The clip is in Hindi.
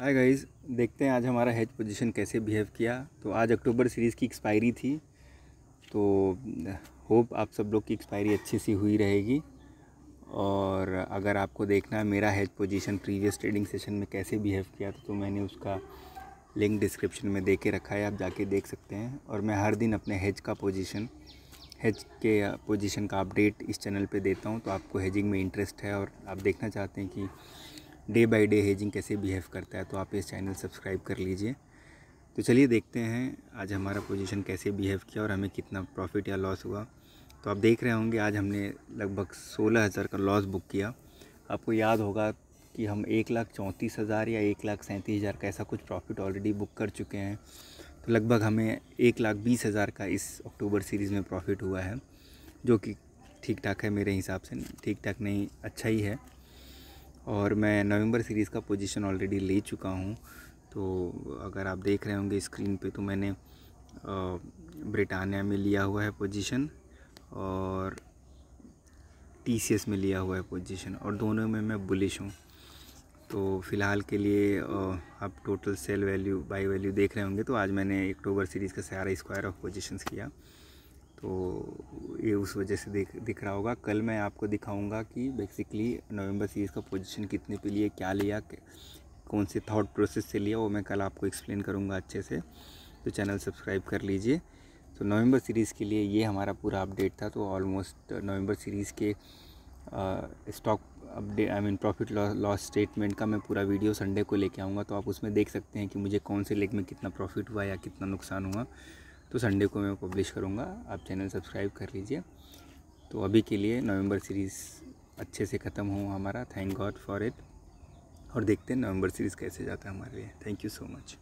हाय गाइस देखते हैं आज हमारा हेज पोजीशन कैसे बिहेव किया तो आज अक्टूबर सीरीज़ की एक्सपायरी थी तो होप आप सब लोग की एक्सपायरी अच्छी सी हुई रहेगी और अगर आपको देखना है मेरा hedge position previous trading session में कैसे बिहेव किया था तो मैंने उसका लिंक डिस्क्रिप्शन में दे के रखा है आप जाके देख सकते हैं और मैं हर दिन अपने हेज का पोजिशन हेज के पोजिशन का अपडेट इस चैनल पर देता हूँ तो आपको हेजिंग में इंटरेस्ट है और आप देखना चाहते हैं कि डे बाय डे हेजिंग कैसे बिहेव करता है तो आप इस चैनल सब्सक्राइब कर लीजिए तो चलिए देखते हैं आज हमारा पोजीशन कैसे बिहेव किया और हमें कितना प्रॉफिट या लॉस हुआ तो आप देख रहे होंगे आज हमने लगभग सोलह हज़ार का लॉस बुक किया आपको याद होगा कि हम एक लाख चौंतीस हज़ार या एक लाख सैंतीस हज़ार का ऐसा कुछ प्रॉफिट ऑलरेडी बुक कर चुके हैं तो लगभग हमें एक लाख बीस हज़ार का इस अक्टूबर सीरीज़ में प्रॉफिट हुआ है जो कि ठीक ठाक है मेरे हिसाब से ठीक ठाक नहीं अच्छा ही है और मैं नवंबर सीरीज़ का पोजीशन ऑलरेडी ले चुका हूँ तो अगर आप देख रहे होंगे स्क्रीन पे तो मैंने ब्रिटानिया में लिया हुआ है पोजीशन और टी में लिया हुआ है पोजीशन और दोनों में मैं बुलिश हूँ तो फ़िलहाल के लिए आप total sell value buy value देख रहे होंगे तो आज मैंने अक्टूबर सीरीज़ का सारा स्क्वायर ऑफ पोजिशन किया तो ये उस वजह से देख दिख रहा होगा कल मैं आपको दिखाऊंगा कि बेसिकली नवंबर सीरीज़ का पोजीशन कितने पे लिए क्या लिया कौन से थॉट प्रोसेस से लिया वो मैं कल आपको एक्सप्लेन करूँगा अच्छे से तो चैनल सब्सक्राइब कर लीजिए तो नवंबर सीरीज़ के लिए ये हमारा पूरा अपडेट था तो ऑलमोस्ट नवंबर सीरीज़ के stock update I mean profit loss statement का मैं पूरा वीडियो संडे को लेके आऊँगा तो आप उसमें देख सकते हैं कि मुझे कौन से लेग में कितना प्रॉफिट हुआ या कितना नुकसान हुआ तो संडे को मैं पब्लिश करूँगा आप चैनल सब्सक्राइब कर लीजिए तो अभी के लिए नवंबर सीरीज़ अच्छे से ख़त्म हो हमारा थैंक गॉड फॉर इट और देखते हैं नवंबर सीरीज़ कैसे जाता है हमारे लिए थैंक यू सो मच